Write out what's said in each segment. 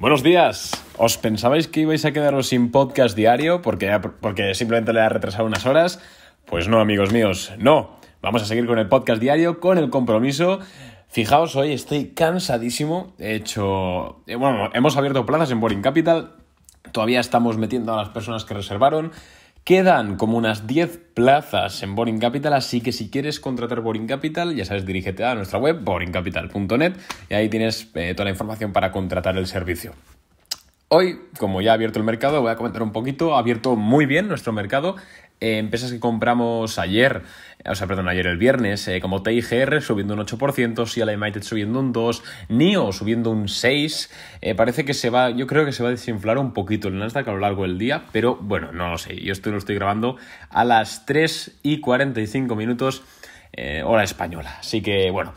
Buenos días. ¿Os pensabais que ibais a quedaros sin podcast diario porque, porque simplemente le ha retrasado unas horas? Pues no, amigos míos, no. Vamos a seguir con el podcast diario, con el compromiso. Fijaos, hoy estoy cansadísimo. He hecho. Eh, bueno, hemos abierto plazas en Boring Capital. Todavía estamos metiendo a las personas que reservaron. Quedan como unas 10 plazas en Boring Capital, así que si quieres contratar Boring Capital, ya sabes, dirígete a nuestra web boringcapital.net y ahí tienes eh, toda la información para contratar el servicio. Hoy, como ya ha abierto el mercado, voy a comentar un poquito, ha abierto muy bien nuestro mercado. Eh, empresas que compramos ayer, o sea, perdón, ayer el viernes, eh, como TIGR subiendo un 8%, Seattle United subiendo un 2%, NIO subiendo un 6%, eh, parece que se va, yo creo que se va a desinflar un poquito el Nasdaq a lo largo del día, pero bueno, no lo sé, yo esto lo estoy grabando a las 3 y 45 minutos hora española, así que bueno,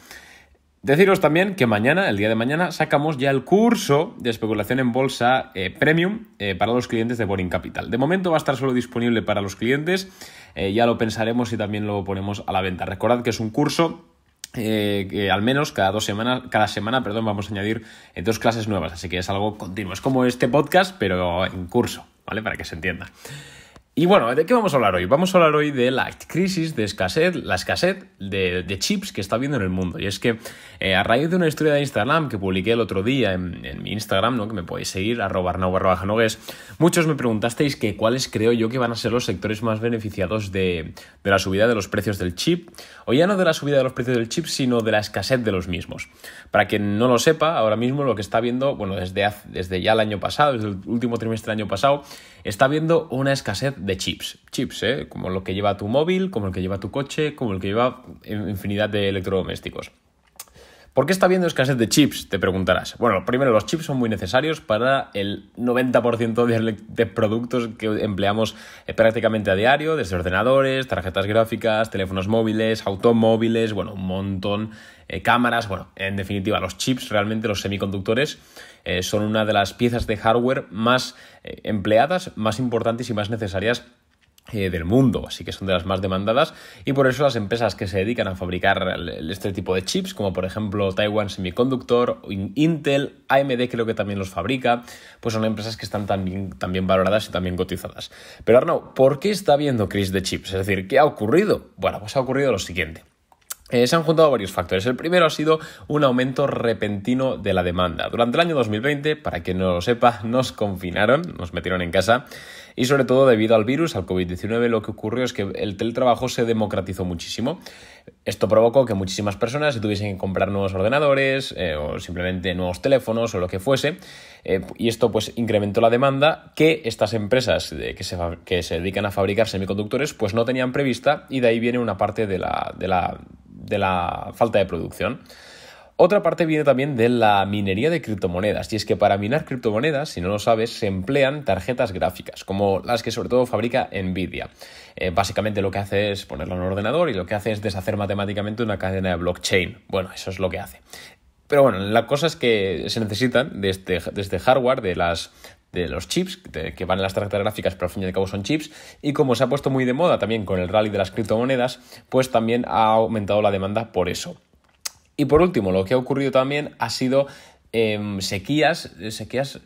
Deciros también que mañana, el día de mañana, sacamos ya el curso de especulación en bolsa eh, premium eh, para los clientes de Boring Capital. De momento va a estar solo disponible para los clientes, eh, ya lo pensaremos y también lo ponemos a la venta. Recordad que es un curso que al menos cada dos semanas, cada semana, perdón, vamos a añadir dos clases nuevas, así que es algo continuo. Es como este podcast, pero en curso, ¿vale? Para que se entienda. Y bueno, ¿de qué vamos a hablar hoy? Vamos a hablar hoy de la crisis de escasez, la escasez de, chips que está habiendo en el mundo. Y es que eh, a raíz de una historia de Instagram que publiqué el otro día en, mi Instagram, ¿no? que me podéis seguir, arroba arnau muchos me preguntasteis que cuáles creo yo que van a ser los sectores más beneficiados de, la subida de los precios del chip, o ya no de la subida de los precios del chip, sino de la escasez de los mismos. Para quien no lo sepa, ahora mismo lo que está viendo, bueno, desde, desde ya el año pasado, desde el último trimestre del año pasado, está viendo una escasez de chips. Chips, ¿eh? Como lo que lleva tu móvil, como el que lleva tu coche, como el que lleva infinidad de electrodomésticos. ¿Por qué está viendo escasez de chips? Te preguntarás. Bueno, primero, los chips son muy necesarios para el 90% de, productos que empleamos eh, prácticamente a diario, desde ordenadores, tarjetas gráficas, teléfonos móviles, automóviles, bueno, un montón eh, cámaras, bueno, en definitiva, los chips, realmente los semiconductores, eh, son una de las piezas de hardware más eh, empleadas, más importantes y más necesarias del mundo, así que son de las más demandadas y por eso las empresas que se dedican a fabricar este tipo de chips, como por ejemplo Taiwan Semiconductor, Intel, AMD creo que también los fabrica, pues son empresas que están también, también valoradas y también cotizadas. Pero Arnaud, ¿por qué está viendo crisis de chips? Es decir, ¿qué ha ocurrido? Bueno, pues ha ocurrido lo siguiente. Eh, se han juntado varios factores. El primero ha sido un aumento repentino de la demanda. Durante el año 2020, para quien no lo sepa, nos confinaron, nos metieron en casa y sobre todo debido al virus, al COVID-19, lo que ocurrió es que el teletrabajo se democratizó muchísimo. Esto provocó que muchísimas personas se tuviesen que comprar nuevos ordenadores eh, o simplemente nuevos teléfonos o lo que fuese eh, y esto pues incrementó la demanda que estas empresas que, se, dedican a fabricar semiconductores pues no tenían prevista y de ahí viene una parte de la, de la de la falta de producción. Otra parte viene también de la minería de criptomonedas, y es que para minar criptomonedas, si no lo sabes, se emplean tarjetas gráficas, como las que sobre todo fabrica Nvidia. Eh, básicamente lo que hace es ponerlo en un ordenador y lo que hace es deshacer matemáticamente una cadena de blockchain. Bueno, eso es lo que hace. Pero bueno, la cosa es que se necesitan de este, de este hardware, de las de los chips, que van en las tarjetas gráficas, pero al fin y al cabo son chips. Y como se ha puesto muy de moda también con el rally de las criptomonedas, pues también ha aumentado la demanda por eso. Y por último, lo que ha ocurrido también ha sido em, sequías, eh, sequías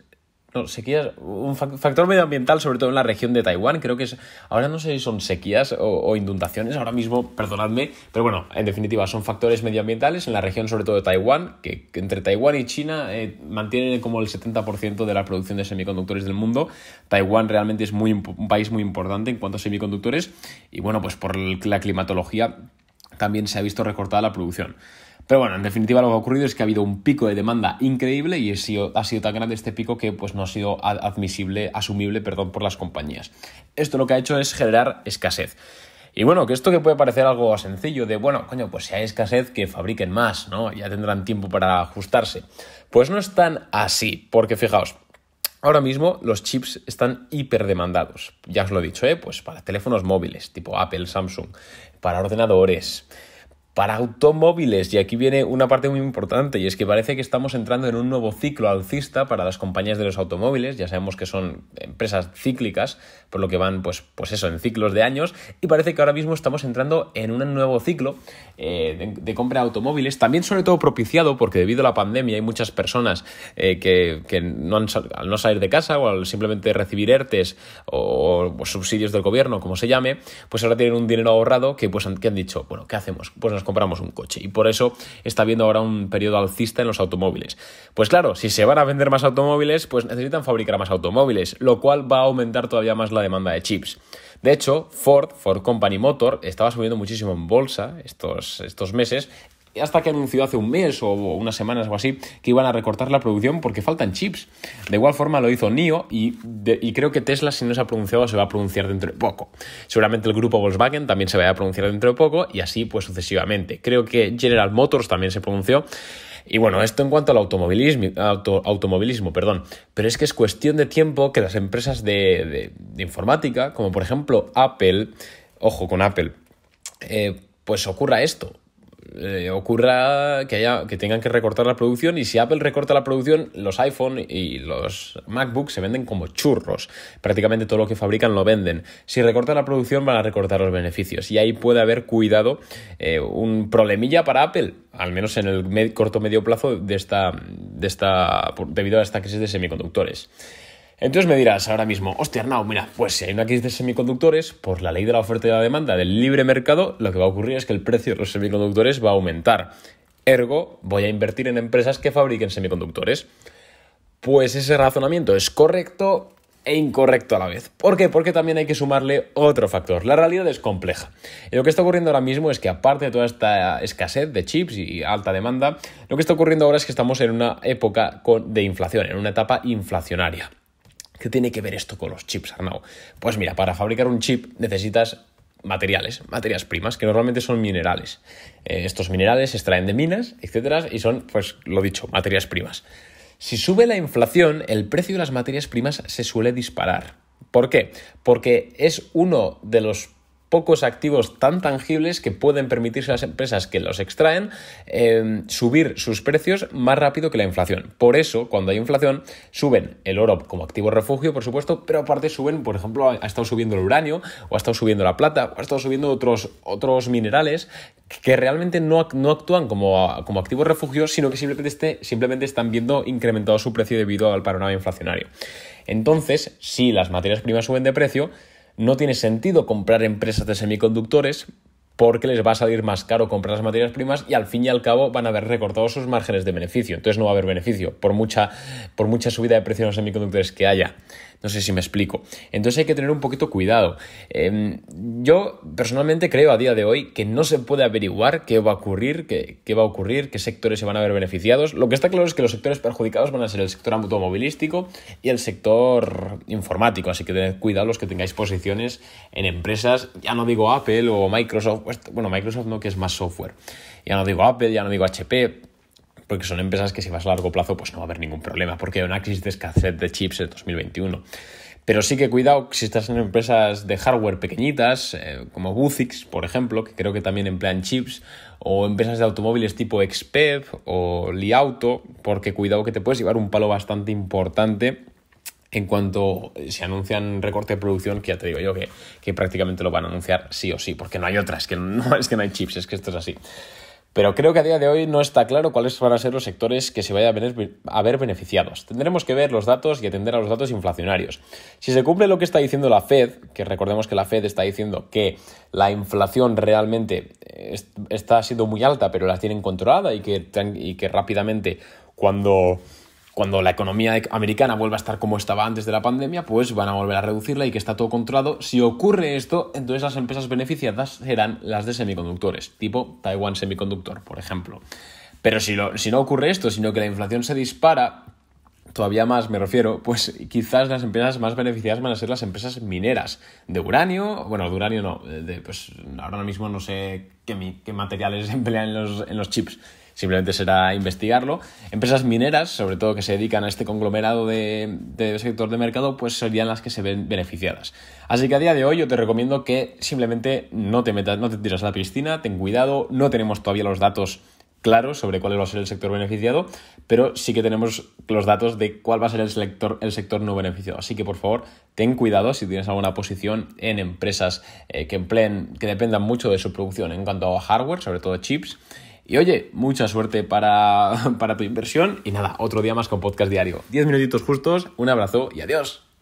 sequías, un factor medioambiental, sobre todo en la región de Taiwán, creo que es, ahora no sé si son sequías o, inundaciones, ahora mismo, perdonadme, pero bueno, en definitiva son factores medioambientales en la región sobre todo de Taiwán, que, entre Taiwán y China eh, mantienen como el 70% de la producción de semiconductores del mundo. Taiwán realmente es un país muy importante en cuanto a semiconductores y bueno, pues por la climatología también se ha visto recortada la producción. Pero bueno, en definitiva lo que ha ocurrido es que ha habido un pico de demanda increíble y ha sido, ha sido tan grande este pico que pues, no ha sido admisible, asumible perdón, por las compañías. Esto lo que ha hecho es generar escasez. Y bueno, que esto que puede parecer algo sencillo, de bueno, coño, pues si hay escasez, que fabriquen más, ¿no? Ya tendrán tiempo para ajustarse. Pues no es tan así, porque fijaos, Ahora mismo los chips están hiperdemandados. Ya os lo he dicho, ¿eh? pues para teléfonos móviles, tipo Apple, Samsung, para ordenadores, para automóviles. Y aquí viene una parte muy importante, y es que parece que estamos entrando en un nuevo ciclo alcista para las compañías de los automóviles. Ya sabemos que son empresas cíclicas, por lo que van, pues, pues eso, en ciclos de años. Y parece que ahora mismo estamos entrando en un nuevo ciclo eh, de, compra de automóviles, también sobre todo propiciado porque debido a la pandemia hay muchas personas eh, que, no han, al no salir de casa o al simplemente recibir ERTES o, subsidios del gobierno, como se llame, pues ahora tienen un dinero ahorrado que, pues, han, que han dicho, bueno, ¿qué hacemos? Pues compramos un coche. Y por eso está habiendo ahora un periodo alcista en los automóviles. Pues claro, si se van a vender más automóviles, pues necesitan fabricar más automóviles, lo cual va a aumentar todavía más la demanda de chips. De hecho, Ford, Ford Company Motor, estaba subiendo muchísimo en bolsa estos, estos meses hasta que anunció hace un mes o unas semanas o así que iban a recortar la producción porque faltan chips. De igual forma lo hizo NIO y, creo que Tesla si no se ha pronunciado se va a pronunciar dentro de poco. Seguramente el grupo Volkswagen también se va a pronunciar dentro de poco y así pues sucesivamente. Creo que General Motors también se pronunció. Y bueno, esto en cuanto al automovilismo, automovilismo, perdón. Pero es que es cuestión de tiempo que las empresas de, informática, como por ejemplo Apple, ojo con Apple, eh, pues ocurra esto. Eh, ocurra que, que tengan que recortar la producción y si Apple recorta la producción, los iPhone y los MacBook se venden como churros. Prácticamente todo lo que fabrican lo venden. Si recortan la producción van a recortar los beneficios y ahí puede haber cuidado eh, un problemilla para Apple, al menos en el corto medio plazo de esta, de esta, debido a esta crisis de semiconductores. Entonces me dirás ahora mismo, hostia Arnau, mira, pues si hay una crisis de semiconductores, por la ley de la oferta y la demanda del libre mercado, lo que va a ocurrir es que el precio de los semiconductores va a aumentar. Ergo, voy a invertir en empresas que fabriquen semiconductores. Pues ese razonamiento es correcto e incorrecto a la vez. ¿Por qué? Porque también hay que sumarle otro factor. La realidad es compleja. Y lo que está ocurriendo ahora mismo es que aparte de toda esta escasez de chips y alta demanda, lo que está ocurriendo ahora es que estamos en una época de inflación, en una etapa inflacionaria. ¿Qué tiene que ver esto con los chips, Arnau? Pues mira, para fabricar un chip necesitas materiales, materias primas, que normalmente son minerales. Eh, estos minerales se extraen de minas, etcétera, y son, pues lo dicho, materias primas. Si sube la inflación, el precio de las materias primas se suele disparar. ¿Por qué? Porque es uno de los pocos activos tan tangibles que pueden permitirse a las empresas que los extraen em, subir sus precios más rápido que la inflación. Por eso, cuando hay inflación, suben el oro como activo refugio, por supuesto, pero aparte suben, por ejemplo, ha estado subiendo el uranio, o ha estado subiendo la plata, o ha estado subiendo otros, otros minerales que realmente no, no actúan como, como activos refugio, sino que simplemente, este, simplemente están viendo incrementado su precio debido al panorama inflacionario. Entonces, si las materias primas suben de precio, no tiene sentido comprar empresas de semiconductores porque les va a salir más caro comprar las materias primas y al fin y al cabo van a haber recortado sus márgenes de beneficio. Entonces no va a haber beneficio por mucha, por mucha subida de precios de los semiconductores que haya. No sé si me explico. Entonces hay que tener un poquito cuidado. Em, yo personalmente creo a día de hoy que no se puede averiguar qué va a ocurrir, qué, qué va a ocurrir, qué sectores se van a ver beneficiados. Lo que está claro es que los sectores perjudicados van a ser el sector automovilístico y el sector informático. Así que tened cuidado los que tengáis posiciones en empresas, ya no digo Apple o Microsoft, pues, bueno, Microsoft no, que es más software. Ya no digo Apple, ya no digo HP porque son empresas que si vas a largo plazo pues no va a haber ningún problema, porque hay una crisis de escasez de chips en 2021. Pero sí que cuidado si estás en empresas de hardware pequeñitas, eh, como Buzix, por ejemplo, que creo que también emplean chips, o empresas de automóviles tipo XPEV o Liauto, porque cuidado que te puedes llevar un palo bastante importante en cuanto eh, se anuncian recorte de producción, que ya te digo yo que, que prácticamente lo van a anunciar sí o sí, porque no hay otras, que no, es que no hay chips, es que esto es así. Pero creo que a día de hoy no está claro cuáles van a ser los sectores que se vayan a ver beneficiados. Tendremos que ver los datos y atender a los datos inflacionarios. Si se cumple lo que está diciendo la Fed, que recordemos que la Fed está diciendo que la inflación realmente eh, está siendo muy alta, pero la tienen controlada y que, y que rápidamente cuando cuando la economía americana vuelva a estar como estaba antes de la pandemia, pues van a volver a reducirla y que está todo controlado. Si ocurre esto, entonces las empresas beneficiadas serán las de semiconductores, tipo Taiwan Semiconductor, por ejemplo. Pero si, no ocurre esto, sino que la inflación se dispara, todavía más me refiero, pues quizás las empresas más beneficiadas van a ser las empresas mineras de uranio, bueno, de uranio no, pues ahora mismo no sé qué, materiales emplean los, en los chips simplemente será investigarlo. Empresas mineras, sobre todo que se dedican a este conglomerado de, sector de mercado, pues serían las que se ven beneficiadas. Así que a día de hoy yo te recomiendo que simplemente no te metas, no te tiras a la piscina, ten cuidado, no tenemos todavía los datos claros sobre cuál va a ser el sector beneficiado, pero sí que tenemos los datos de cuál va a ser el sector, el sector no beneficiado. Así que por favor, ten cuidado si tienes alguna posición en empresas eh, que empleen, que dependan mucho de su producción en cuanto a hardware, sobre todo chips, y oye, mucha suerte para, tu inversión y nada, otro día más con podcast diario. Diez minutitos justos, un abrazo y adiós.